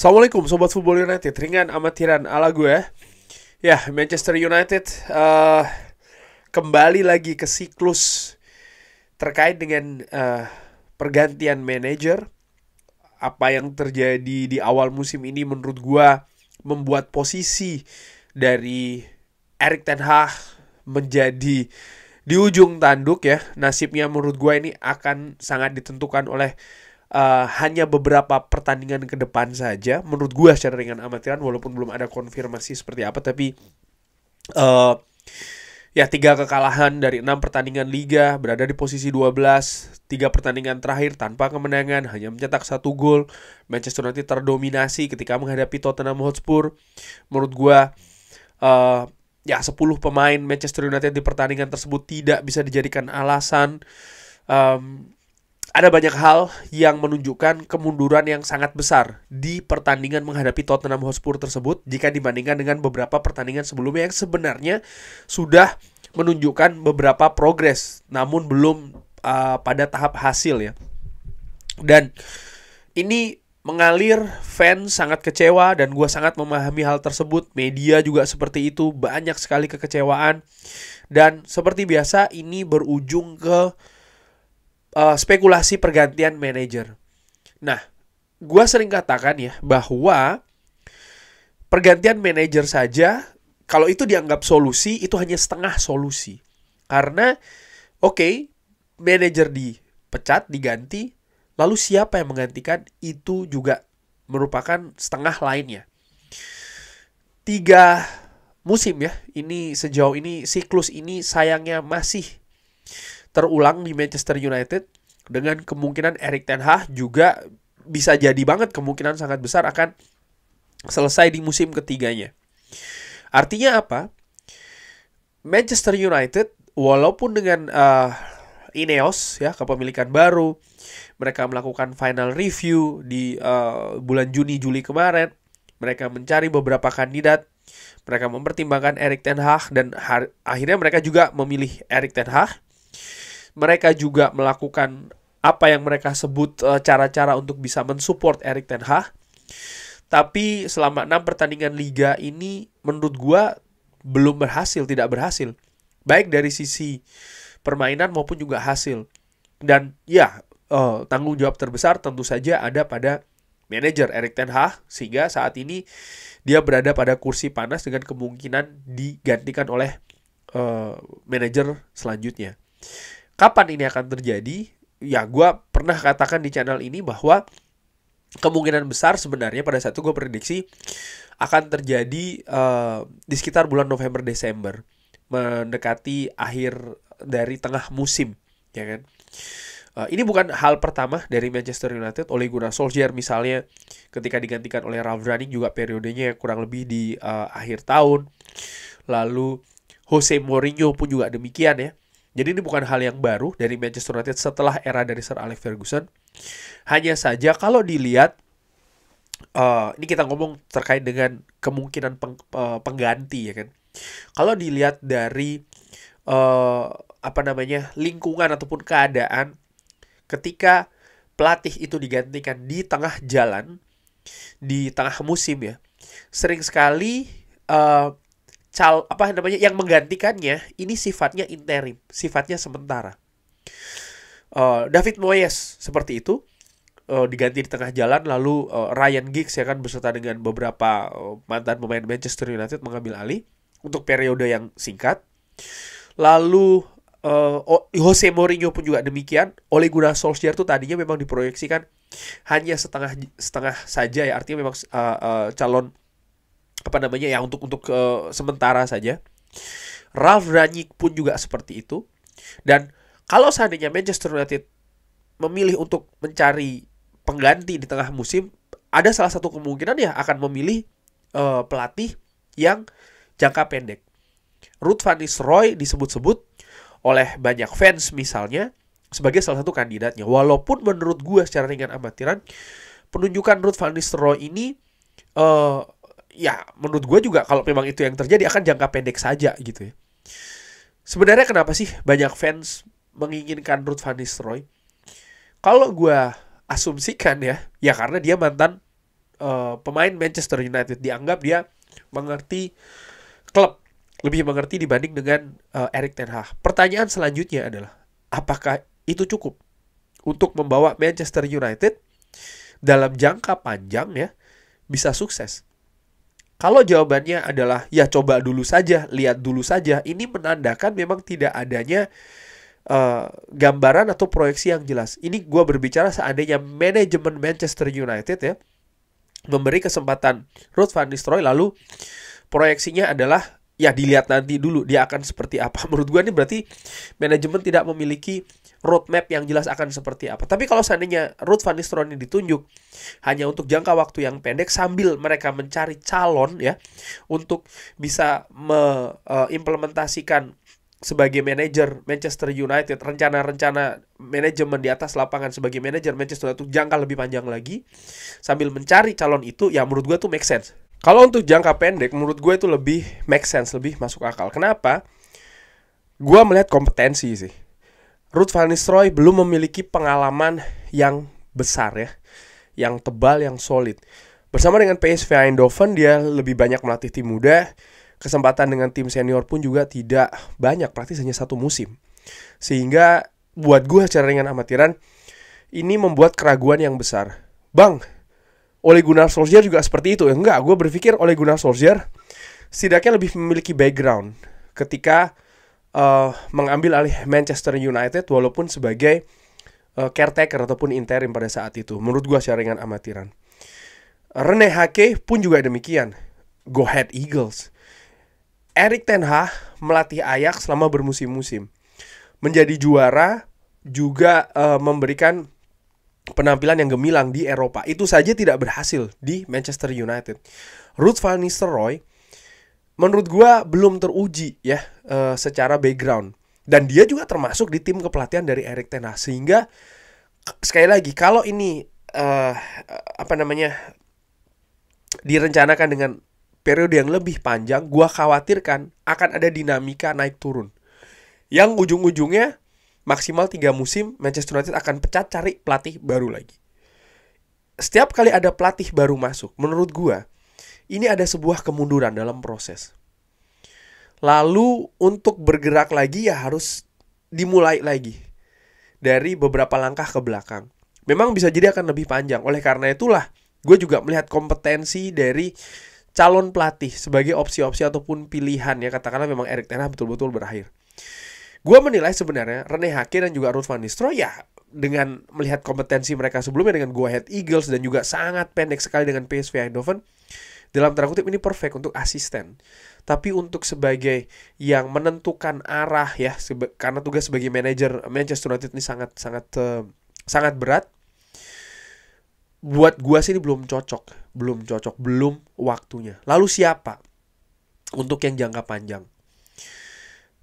Assalamualaikum Sobat Football United, ringan amatiran ala gue Ya, Manchester United uh, kembali lagi ke siklus terkait dengan uh, pergantian manajer Apa yang terjadi di awal musim ini menurut gue membuat posisi dari Erik Ten Hag menjadi di ujung tanduk ya Nasibnya menurut gue ini akan sangat ditentukan oleh uh, hanya beberapa pertandingan ke depan saja menurut gua secara ringan amatiran walaupun belum ada konfirmasi seperti apa tapi uh, ya tiga kekalahan dari enam pertandingan liga berada di posisi 12 tiga pertandingan terakhir tanpa kemenangan hanya mencetak satu gol Manchester United terdominasi ketika menghadapi Tottenham Hotspur menurut gua uh, ya 10 pemain Manchester United di pertandingan tersebut tidak bisa dijadikan alasan um, ada banyak hal yang menunjukkan kemunduran yang sangat besar di pertandingan menghadapi Tottenham Hotspur tersebut jika dibandingkan dengan beberapa pertandingan sebelumnya yang sebenarnya sudah menunjukkan beberapa progres namun belum uh, pada tahap hasil ya. Dan ini mengalir, fans sangat kecewa dan gue sangat memahami hal tersebut. Media juga seperti itu, banyak sekali kekecewaan. Dan seperti biasa ini berujung ke uh, spekulasi pergantian manajer. Nah, gue sering katakan ya bahwa pergantian manajer saja kalau itu dianggap solusi itu hanya setengah solusi karena oke okay, manajer dipecat diganti lalu siapa yang menggantikan itu juga merupakan setengah lainnya tiga musim ya ini sejauh ini siklus ini sayangnya masih terulang di Manchester United dengan kemungkinan Erik Ten Hag juga bisa jadi banget kemungkinan sangat besar akan selesai di musim ketiganya. Artinya apa? Manchester United walaupun dengan uh, Ineos ya kepemilikan baru, mereka melakukan final review di uh, bulan Juni Juli kemarin. Mereka mencari beberapa kandidat mereka mempertimbangkan Erik Ten Hag dan akhirnya mereka juga memilih Erik Ten Hag. Mereka juga melakukan apa yang mereka sebut eh, cara-cara untuk bisa mensupport Erik Ten Hag. Tapi selama enam pertandingan liga ini menurut gua belum berhasil, tidak berhasil. Baik dari sisi permainan maupun juga hasil. Dan ya, eh, tanggung jawab terbesar tentu saja ada pada manajer Erik Ten Hag sehingga saat ini dia berada pada kursi panas dengan kemungkinan digantikan oleh eh, manajer selanjutnya. Kapan ini akan terjadi? Ya, gue pernah katakan di channel ini bahwa kemungkinan besar sebenarnya pada saat itu gue prediksi akan terjadi uh, di sekitar bulan November Desember mendekati akhir dari tengah musim ya kan uh, ini bukan hal pertama dari Manchester United oleh Gunnar Solskjaer misalnya ketika digantikan oleh Ralf Rangnick juga periodenya kurang lebih di uh, akhir tahun lalu Jose Mourinho pun juga demikian ya jadi ini bukan hal yang baru dari Manchester United setelah era dari Sir Alex Ferguson. Hanya saja kalau dilihat uh, ini kita ngomong terkait dengan kemungkinan peng, uh, pengganti ya kan. Kalau dilihat dari uh, apa namanya lingkungan ataupun keadaan ketika pelatih itu digantikan di tengah jalan di tengah musim ya sering sekali uh, cal apa namanya yang menggantikannya ini sifatnya interim, sifatnya sementara. Uh, David Moyes seperti itu uh, diganti di tengah jalan lalu uh, Ryan Giggs ya kan beserta dengan beberapa uh, mantan pemain Manchester United mengambil alih untuk periode yang singkat. Lalu uh, Jose Mourinho pun juga demikian. Oleh Gunnar Solskjaer tuh tadinya memang diproyeksikan hanya setengah setengah saja ya artinya memang uh, uh, calon apa namanya ya untuk untuk uh, sementara saja. Ralf Rangnick pun juga seperti itu. Dan kalau seandainya Manchester United memilih untuk mencari pengganti di tengah musim, ada salah satu kemungkinan ya akan memilih uh, pelatih yang jangka pendek. Ruth Van Nistelrooy disebut-sebut oleh banyak fans misalnya sebagai salah satu kandidatnya. Walaupun menurut gue secara ringan amatiran, penunjukan Ruth Van Nistelrooy ini uh, ya menurut gue juga kalau memang itu yang terjadi akan jangka pendek saja gitu ya. Sebenarnya kenapa sih banyak fans menginginkan Ruth Van Nistelrooy? Kalau gue asumsikan ya, ya karena dia mantan uh, pemain Manchester United dianggap dia mengerti klub lebih mengerti dibanding dengan uh, Erik Ten Hag. Pertanyaan selanjutnya adalah apakah itu cukup untuk membawa Manchester United dalam jangka panjang ya bisa sukses? Kalau jawabannya adalah ya coba dulu saja, lihat dulu saja, ini menandakan memang tidak adanya uh, gambaran atau proyeksi yang jelas. Ini gue berbicara seandainya manajemen Manchester United ya memberi kesempatan Ruth van Nistelrooy lalu proyeksinya adalah ya dilihat nanti dulu dia akan seperti apa. Menurut gue ini berarti manajemen tidak memiliki roadmap yang jelas akan seperti apa. Tapi kalau seandainya Ruth Van Nistelrooy ditunjuk hanya untuk jangka waktu yang pendek sambil mereka mencari calon ya untuk bisa mengimplementasikan eh, sebagai manajer Manchester United rencana-rencana manajemen di atas lapangan sebagai manajer Manchester United jangka lebih panjang lagi sambil mencari calon itu ya menurut gue tuh make sense kalau untuk jangka pendek menurut gue itu lebih make sense lebih masuk akal kenapa gue melihat kompetensi sih Ruth Van Nistelrooy belum memiliki pengalaman yang besar ya, yang tebal, yang solid. Bersama dengan PSV Eindhoven dia lebih banyak melatih tim muda, kesempatan dengan tim senior pun juga tidak banyak, praktis hanya satu musim. Sehingga buat gue secara ringan amatiran, ini membuat keraguan yang besar. Bang, Ole Gunnar Solskjaer juga seperti itu. Ya, enggak, gue berpikir Ole Gunnar Solskjaer setidaknya lebih memiliki background ketika uh, mengambil alih Manchester United walaupun sebagai uh, caretaker ataupun interim pada saat itu. Menurut gua sharingan amatiran. Rene Hake pun juga demikian. Go head Eagles. Erik Ten Hag melatih Ajax selama bermusim-musim. Menjadi juara juga uh, memberikan penampilan yang gemilang di Eropa. Itu saja tidak berhasil di Manchester United. Ruth van Nistelrooy menurut gua belum teruji ya uh, secara background dan dia juga termasuk di tim kepelatihan dari Erik Ten Hag sehingga sekali lagi kalau ini uh, apa namanya direncanakan dengan periode yang lebih panjang, gua khawatirkan akan ada dinamika naik turun. Yang ujung-ujungnya maksimal tiga musim Manchester United akan pecat cari pelatih baru lagi. Setiap kali ada pelatih baru masuk, menurut gua ini ada sebuah kemunduran dalam proses. Lalu untuk bergerak lagi ya harus dimulai lagi dari beberapa langkah ke belakang. Memang bisa jadi akan lebih panjang. Oleh karena itulah gue juga melihat kompetensi dari calon pelatih sebagai opsi-opsi ataupun pilihan ya katakanlah memang Erik Ten betul-betul berakhir. Gue menilai sebenarnya Rene Hake dan juga Ruth van Nistro ya dengan melihat kompetensi mereka sebelumnya dengan Go Ahead Eagles dan juga sangat pendek sekali dengan PSV Eindhoven dalam tanda kutip ini perfect untuk asisten. Tapi untuk sebagai yang menentukan arah ya karena tugas sebagai manajer Manchester United ini sangat sangat uh, sangat berat. Buat gua sih ini belum cocok, belum cocok, belum waktunya. Lalu siapa? Untuk yang jangka panjang,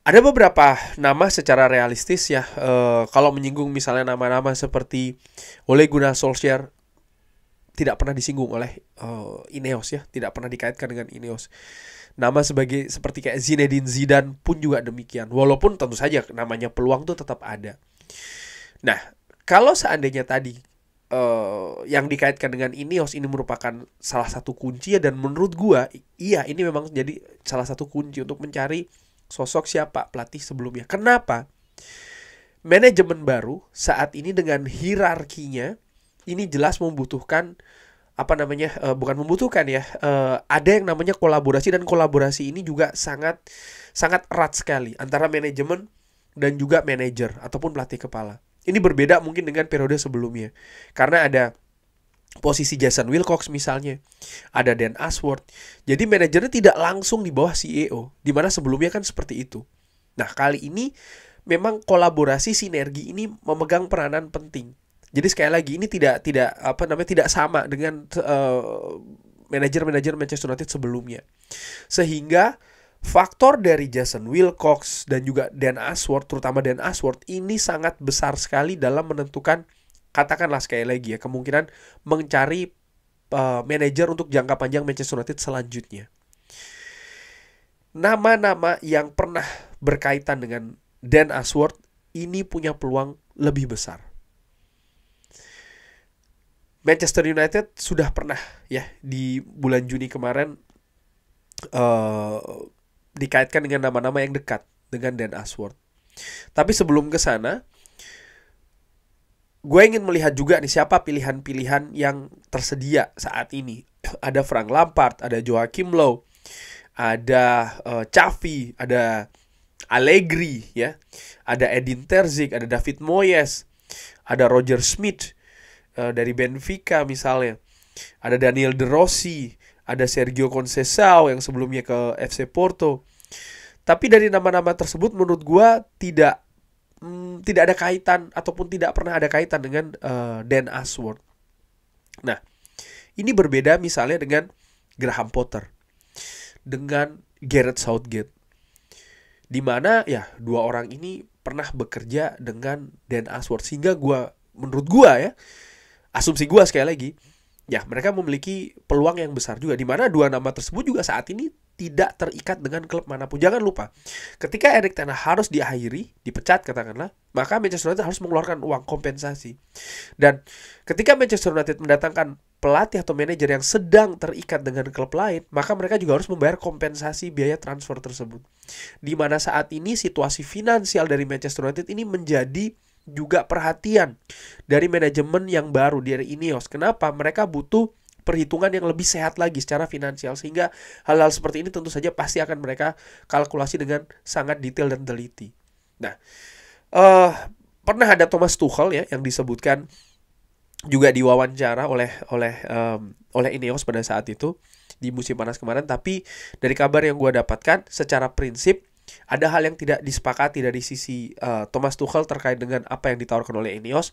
ada beberapa nama secara realistis ya. E, kalau menyinggung misalnya nama-nama seperti Ole Gunnar Solskjaer, tidak pernah disinggung oleh uh, Ineos ya, tidak pernah dikaitkan dengan Ineos. Nama sebagai seperti kayak Zinedine Zidane pun juga demikian. Walaupun tentu saja namanya peluang tuh tetap ada. Nah, kalau seandainya tadi uh, yang dikaitkan dengan Ineos ini merupakan salah satu kunci ya dan menurut gua iya ini memang jadi salah satu kunci untuk mencari sosok siapa pelatih sebelumnya. Kenapa? Manajemen baru saat ini dengan hierarkinya ini jelas membutuhkan apa namanya uh, bukan membutuhkan ya uh, ada yang namanya kolaborasi dan kolaborasi ini juga sangat sangat erat sekali antara manajemen dan juga manajer ataupun pelatih kepala ini berbeda mungkin dengan periode sebelumnya karena ada posisi Jason Wilcox misalnya ada Dan Ashworth jadi manajernya tidak langsung di bawah CEO di mana sebelumnya kan seperti itu nah kali ini memang kolaborasi sinergi ini memegang peranan penting jadi sekali lagi ini tidak tidak apa namanya tidak sama dengan uh, manajer-manajer Manchester United sebelumnya. Sehingga faktor dari Jason Wilcox dan juga Dan Ashworth, terutama Dan Ashworth, ini sangat besar sekali dalam menentukan, katakanlah sekali lagi ya, kemungkinan mencari uh, manajer untuk jangka panjang Manchester United selanjutnya. Nama-nama yang pernah berkaitan dengan Dan Ashworth ini punya peluang lebih besar. Manchester United sudah pernah ya di bulan Juni kemarin uh, dikaitkan dengan nama-nama yang dekat dengan Dan Ashworth. Tapi sebelum ke sana, gue ingin melihat juga nih siapa pilihan-pilihan yang tersedia saat ini. Ada Frank Lampard, ada Joachim Low, ada uh, eh, Chavi, ada Allegri ya, ada Edin Terzic, ada David Moyes, ada Roger Smith, Eh, dari Benfica misalnya. Ada Daniel De Rossi, ada Sergio Conceição yang sebelumnya ke FC Porto. Tapi dari nama-nama tersebut menurut gue tidak hmm, tidak ada kaitan ataupun tidak pernah ada kaitan dengan uh, Dan Ashworth. Nah, ini berbeda misalnya dengan Graham Potter, dengan Gareth Southgate, di mana ya dua orang ini pernah bekerja dengan Dan Ashworth sehingga gua menurut gua ya asumsi gue sekali lagi ya mereka memiliki peluang yang besar juga di mana dua nama tersebut juga saat ini tidak terikat dengan klub manapun. Jangan lupa, ketika Erik Ten harus diakhiri, dipecat katakanlah, maka Manchester United harus mengeluarkan uang kompensasi. Dan ketika Manchester United mendatangkan pelatih atau manajer yang sedang terikat dengan klub lain, maka mereka juga harus membayar kompensasi biaya transfer tersebut. Di mana saat ini situasi finansial dari Manchester United ini menjadi juga perhatian dari manajemen yang baru dari INEOS. Kenapa? Mereka butuh perhitungan yang lebih sehat lagi secara finansial sehingga hal-hal seperti ini tentu saja pasti akan mereka kalkulasi dengan sangat detail dan teliti. Nah, uh, pernah ada Thomas Tuchel ya yang disebutkan juga diwawancara oleh oleh um, oleh Ineos pada saat itu di musim panas kemarin tapi dari kabar yang gue dapatkan secara prinsip ada hal yang tidak disepakati dari sisi uh, Thomas Tuchel terkait dengan apa yang ditawarkan oleh Ineos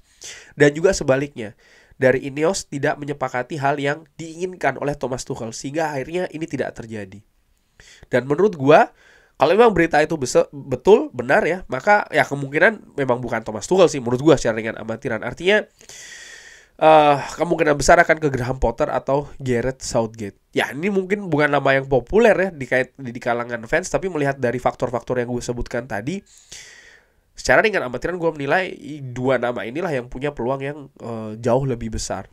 dan juga sebaliknya dari Ineos tidak menyepakati hal yang diinginkan oleh Thomas Tuchel sehingga akhirnya ini tidak terjadi. Dan menurut gua kalau memang berita itu betul benar ya, maka ya kemungkinan memang bukan Thomas Tuchel sih menurut gua secara ringan amatiran. Artinya uh, kemungkinan besar akan ke Graham Potter atau Gareth Southgate. Ya, ini mungkin bukan nama yang populer ya di, di kalangan fans, tapi melihat dari faktor-faktor yang gue sebutkan tadi, secara dengan amatiran gue menilai dua nama inilah yang punya peluang yang uh, jauh lebih besar.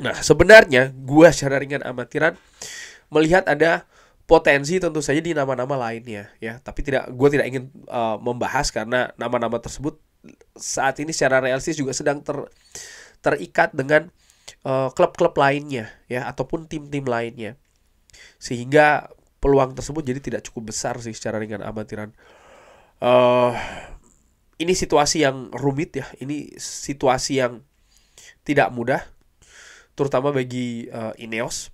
Nah, sebenarnya gue secara ringan amatiran melihat ada potensi tentu saja di nama-nama lainnya ya, tapi tidak gue tidak ingin uh, membahas karena nama-nama tersebut saat ini secara realistis juga sedang ter terikat dengan eh, klub-klub uh, lainnya ya ataupun tim-tim lainnya sehingga peluang tersebut jadi tidak cukup besar sih secara ringan amatiran uh, ini situasi yang rumit ya ini situasi yang tidak mudah terutama bagi uh, Ineos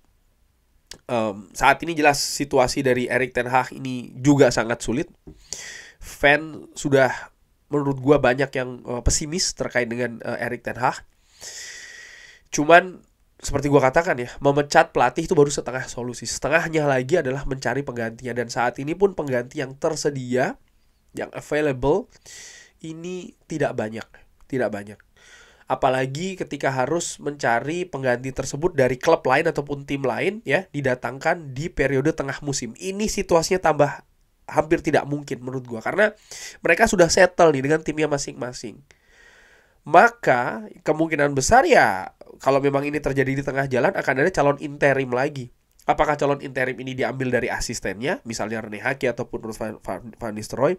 um, saat ini jelas situasi dari Erik Ten Hag ini juga sangat sulit fan sudah menurut gua banyak yang uh, pesimis terkait dengan uh, Erik Ten Hag Cuman seperti gue katakan ya, memecat pelatih itu baru setengah solusi. Setengahnya lagi adalah mencari penggantinya. Dan saat ini pun pengganti yang tersedia, yang available, ini tidak banyak. Tidak banyak. Apalagi ketika harus mencari pengganti tersebut dari klub lain ataupun tim lain ya, didatangkan di periode tengah musim. Ini situasinya tambah hampir tidak mungkin menurut gue. Karena mereka sudah settle nih dengan timnya masing-masing maka kemungkinan besar ya kalau memang ini terjadi di tengah jalan akan ada calon interim lagi. Apakah calon interim ini diambil dari asistennya, misalnya Rene Haki ataupun Ruth Van, Nistelrooy,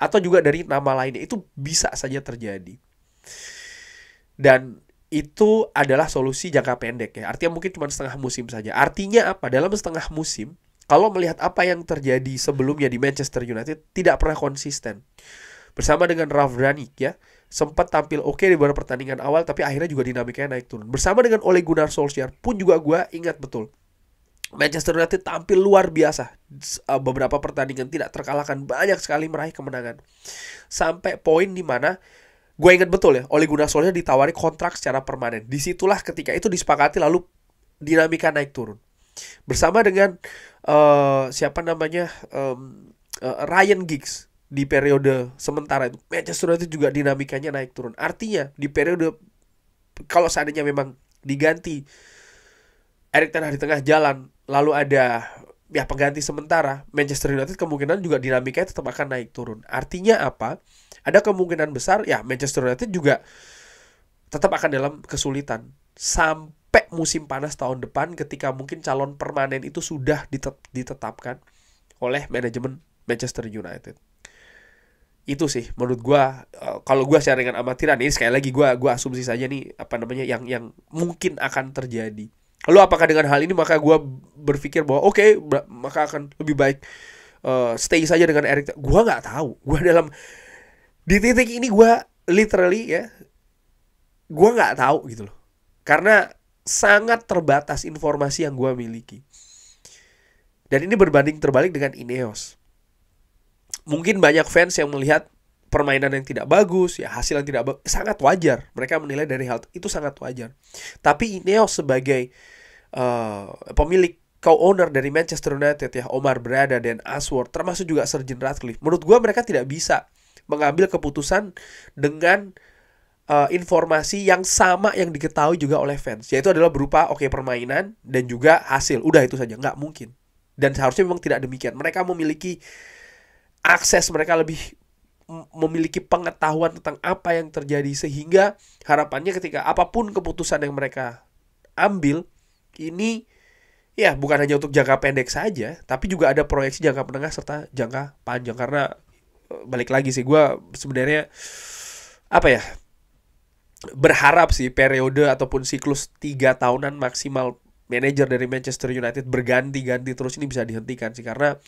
atau juga dari nama lainnya itu bisa saja terjadi. Dan itu adalah solusi jangka pendek ya. Artinya mungkin cuma setengah musim saja. Artinya apa? Dalam setengah musim, kalau melihat apa yang terjadi sebelumnya di Manchester United tidak pernah konsisten. Bersama dengan Ralf Rangnick ya, sempat tampil oke okay di beberapa pertandingan awal tapi akhirnya juga dinamikanya naik turun. Bersama dengan Ole Gunnar Solskjaer pun juga gue ingat betul. Manchester United tampil luar biasa. Uh, beberapa pertandingan tidak terkalahkan, banyak sekali meraih kemenangan. Sampai poin di mana gue ingat betul ya, Ole Gunnar Solskjaer ditawari kontrak secara permanen. Disitulah ketika itu disepakati lalu dinamika naik turun. Bersama dengan uh, siapa namanya um, uh, Ryan Giggs di periode sementara itu Manchester United juga dinamikanya naik turun. Artinya di periode kalau seandainya memang diganti Erik Ten Hag di tengah jalan lalu ada ya pengganti sementara Manchester United kemungkinan juga dinamikanya tetap akan naik turun. Artinya apa? Ada kemungkinan besar ya Manchester United juga tetap akan dalam kesulitan sampai musim panas tahun depan ketika mungkin calon permanen itu sudah ditetapkan oleh manajemen Manchester United itu sih menurut gua eh, kalau gua sharing dengan amatiran ini sekali lagi gua gua asumsi saja nih apa namanya yang yang mungkin akan terjadi. Lalu apakah dengan hal ini maka gua berpikir bahwa oke okay, maka akan lebih baik uh, stay saja dengan Eric. Gua nggak tahu. Gua dalam di titik ini gua literally ya gua nggak tahu gitu loh. Karena sangat terbatas informasi yang gua miliki. Dan ini berbanding terbalik dengan Ineos mungkin banyak fans yang melihat permainan yang tidak bagus, ya hasil yang tidak bagus, sangat wajar. Mereka menilai dari hal itu sangat wajar. Tapi Ineos sebagai uh, pemilik co-owner dari Manchester United ya Omar Brada dan Ashworth termasuk juga Sergeant Ratcliffe. Menurut gue mereka tidak bisa mengambil keputusan dengan uh, informasi yang sama yang diketahui juga oleh fans. Yaitu adalah berupa oke okay, permainan dan juga hasil. Udah itu saja, nggak mungkin. Dan seharusnya memang tidak demikian. Mereka memiliki akses mereka lebih memiliki pengetahuan tentang apa yang terjadi sehingga harapannya ketika apapun keputusan yang mereka ambil ini ya bukan hanya untuk jangka pendek saja tapi juga ada proyeksi jangka menengah serta jangka panjang karena e, balik lagi sih gue sebenarnya apa ya berharap sih periode ataupun siklus tiga tahunan maksimal manajer dari Manchester United berganti-ganti terus ini bisa dihentikan sih karena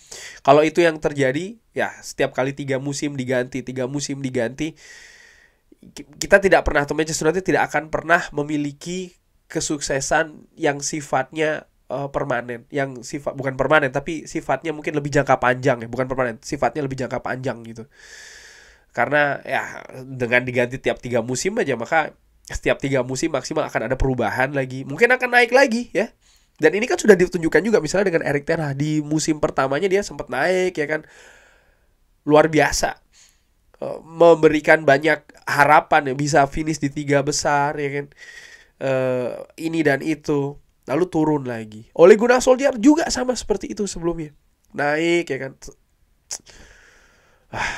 kalau itu yang terjadi ya setiap kali tiga musim diganti tiga musim diganti kita tidak pernah atau Manchester United tidak akan pernah memiliki kesuksesan yang sifatnya uh, permanen yang sifat bukan permanen tapi sifatnya mungkin lebih jangka panjang ya bukan permanen sifatnya lebih jangka panjang gitu karena ya dengan diganti tiap tiga musim aja maka setiap tiga musim maksimal akan ada perubahan lagi. Mungkin akan naik lagi ya. Dan ini kan sudah ditunjukkan juga misalnya dengan Erik Ten Hag di musim pertamanya dia sempat naik ya kan. Luar biasa. E, memberikan banyak harapan ya bisa finish di tiga besar ya kan. e, ini dan itu lalu turun lagi. Oleh Gunnar Solskjaer juga sama seperti itu sebelumnya. Naik ya kan. Ah,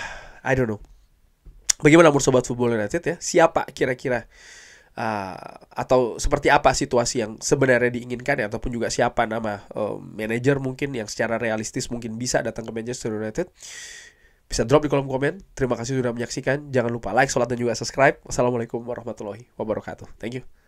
I don't know. Bagaimana menurut sobat football United ya? Siapa kira-kira uh, atau seperti apa situasi yang sebenarnya diinginkan ya, ataupun juga siapa nama uh, manajer mungkin yang secara realistis mungkin bisa datang ke Manchester United bisa drop di kolom komen. Terima kasih sudah menyaksikan. Jangan lupa like, sholat, dan juga subscribe. Wassalamualaikum warahmatullahi wabarakatuh. Thank you.